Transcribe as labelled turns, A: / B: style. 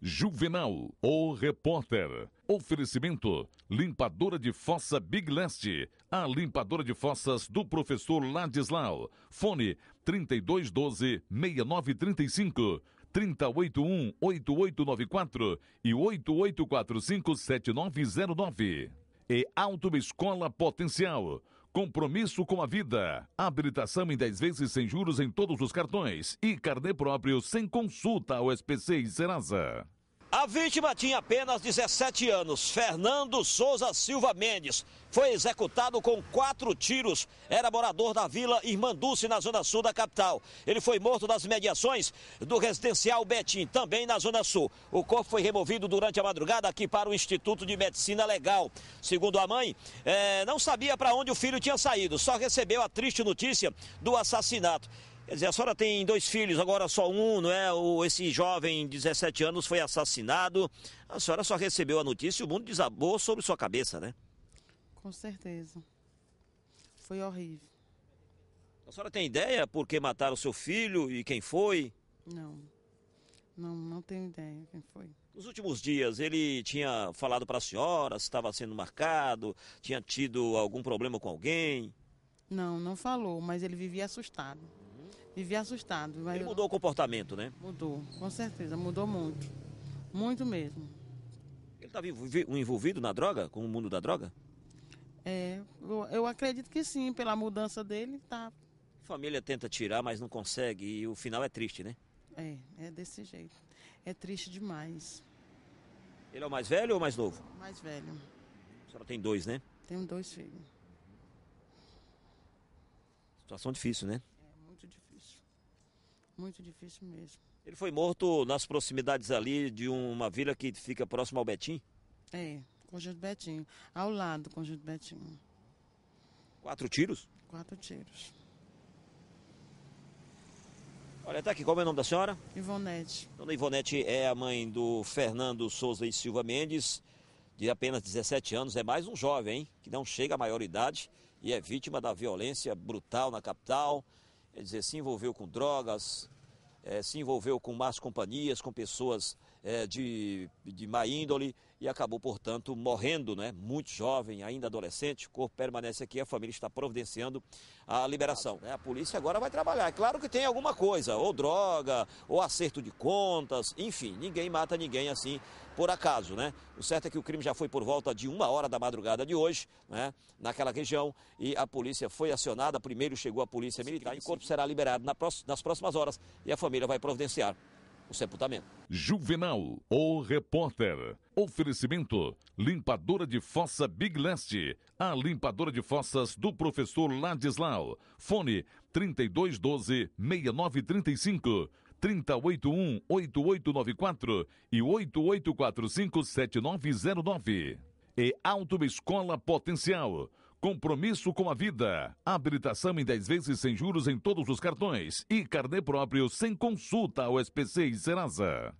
A: Juvenal, o repórter. Oferecimento: limpadora de fossa Big Leste, a limpadora de fossas do professor Ladislau. Fone 3212 6935. 3081-8894 e 8845-7909. E Autoescola Potencial. Compromisso com a vida. Habilitação em 10 vezes sem juros em todos os cartões. E carnê próprio sem consulta ao SPC e Serasa.
B: A vítima tinha apenas 17 anos. Fernando Souza Silva Mendes foi executado com quatro tiros. Era morador da vila Irmanduce, na zona sul da capital. Ele foi morto nas mediações do residencial Betim, também na zona sul. O corpo foi removido durante a madrugada aqui para o Instituto de Medicina Legal. Segundo a mãe, é, não sabia para onde o filho tinha saído, só recebeu a triste notícia do assassinato. Quer dizer, a senhora tem dois filhos, agora só um, não é? O, esse jovem, 17 anos, foi assassinado. A senhora só recebeu a notícia e o mundo desabou sobre sua cabeça, né?
C: Com certeza. Foi horrível.
B: A senhora tem ideia por que mataram seu filho e quem foi?
C: Não. Não, não tenho ideia quem foi.
B: Nos últimos dias, ele tinha falado para a senhora se estava sendo marcado, tinha tido algum problema com alguém?
C: Não, não falou, mas ele vivia assustado vivia assustado. Mas Ele mudou
B: eu... o comportamento, né?
C: Mudou, com certeza, mudou muito. Muito mesmo.
B: Ele estava tá envolvido na droga, com o mundo da droga?
C: É, eu acredito que sim, pela mudança dele, tá.
B: família tenta tirar, mas não consegue, e o final é triste, né?
C: É, é desse jeito. É triste demais.
B: Ele é o mais velho ou o mais novo?
C: Mais velho. A senhora tem dois, né? Tenho dois filhos.
B: Situação difícil, né?
C: Muito difícil mesmo.
B: Ele foi morto nas proximidades ali de uma vila que fica próxima ao Betim?
C: É, Conjunto Betim Ao lado do Conjunto Betim
B: Quatro tiros?
C: Quatro tiros.
B: Olha, tá aqui, qual é o nome da senhora?
C: Ivonete.
B: Dona Ivonete é a mãe do Fernando Souza e Silva Mendes, de apenas 17 anos, é mais um jovem, hein? Que não chega à maioridade e é vítima da violência brutal na capital quer é dizer, se envolveu com drogas, é, se envolveu com más companhias, com pessoas é, de, de má índole e acabou, portanto, morrendo, né? Muito jovem, ainda adolescente, o corpo permanece aqui, a família está providenciando a liberação. Né? A polícia agora vai trabalhar. É claro que tem alguma coisa, ou droga, ou acerto de contas, enfim, ninguém mata ninguém assim por acaso, né? O certo é que o crime já foi por volta de uma hora da madrugada de hoje, né? Naquela região, e a polícia foi acionada, primeiro chegou a polícia militar, e o corpo será liberado nas próximas horas e a família vai providenciar o sepultamento.
A: Juvenal, o repórter. Oferecimento: limpadora de fossa Big Leste. A limpadora de fossas do professor Ladislau. Fone 3212 6935. 3081-8894 e 8845-7909. E Autoescola Potencial. Compromisso com a vida. Habilitação em 10 vezes sem juros em todos os cartões. E carnê próprio sem consulta ao SPC e Serasa.